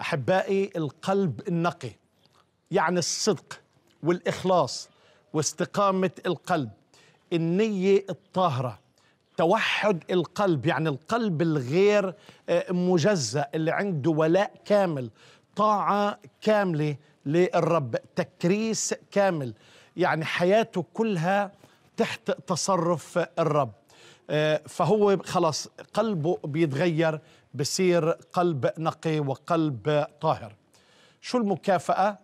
احبائي القلب النقي يعني الصدق والاخلاص واستقامه القلب النيه الطاهره توحد القلب يعني القلب الغير آه، مجزأ اللي عنده ولاء كامل طاعة كاملة للرب تكريس كامل يعني حياته كلها تحت تصرف الرب آه، فهو خلاص قلبه بيتغير بصير قلب نقي وقلب طاهر شو المكافأة؟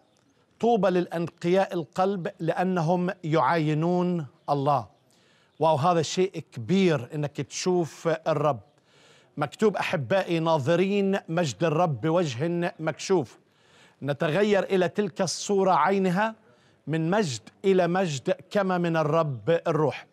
طوبى للأنقياء القلب لأنهم يعاينون الله واو هذا شيء كبير انك تشوف الرب مكتوب احبائي ناظرين مجد الرب بوجه مكشوف نتغير الى تلك الصوره عينها من مجد الى مجد كما من الرب الروح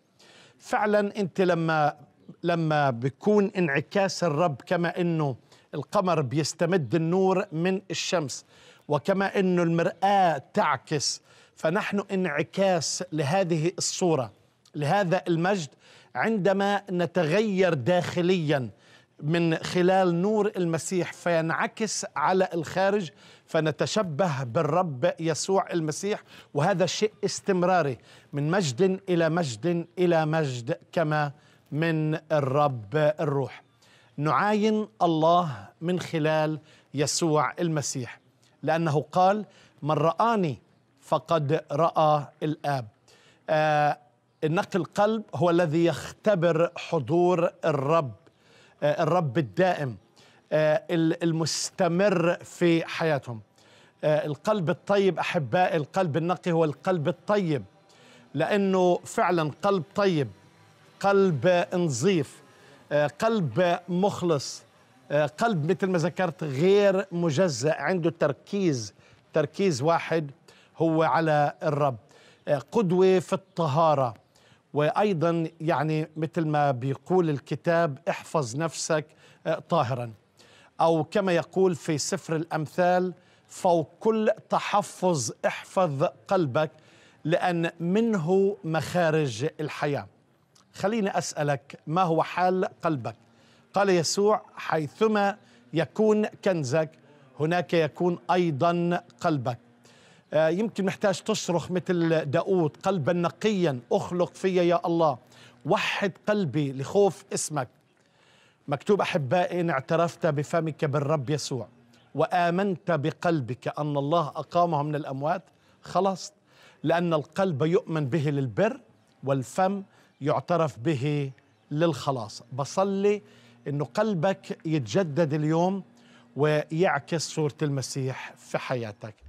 فعلا انت لما لما بيكون انعكاس الرب كما انه القمر بيستمد النور من الشمس وكما انه المرآة تعكس فنحن انعكاس لهذه الصورة لهذا المجد عندما نتغير داخليا من خلال نور المسيح فينعكس على الخارج فنتشبه بالرب يسوع المسيح وهذا شيء استمراري من مجد الى مجد الى مجد كما من الرب الروح نعاين الله من خلال يسوع المسيح لأنه قال من رآني فقد رأى الآب آه النقل القلب هو الذي يختبر حضور الرب آه الرب الدائم آه المستمر في حياتهم آه القلب الطيب أحباء القلب النقي هو القلب الطيب لأنه فعلا قلب طيب قلب نظيف آه، قلب مخلص آه، قلب مثل ما ذكرت غير مجزأ عنده تركيز تركيز واحد هو على الرب آه، قدوة في الطهارة وأيضا يعني مثل ما بيقول الكتاب احفظ نفسك طاهرا أو كما يقول في سفر الأمثال فوق كل تحفظ احفظ قلبك لأن منه مخارج الحياة خليني أسألك ما هو حال قلبك قال يسوع حيثما يكون كنزك هناك يكون أيضا قلبك آه، يمكن محتاج تصرخ مثل داود قلبا نقيا أخلق في يا الله وحد قلبي لخوف اسمك مكتوب أحبائي إن اعترفت بفمك بالرب يسوع وآمنت بقلبك أن الله أقامه من الأموات خلصت لأن القلب يؤمن به للبر والفم يعترف به للخلاص بصلي انه قلبك يتجدد اليوم ويعكس صوره المسيح في حياتك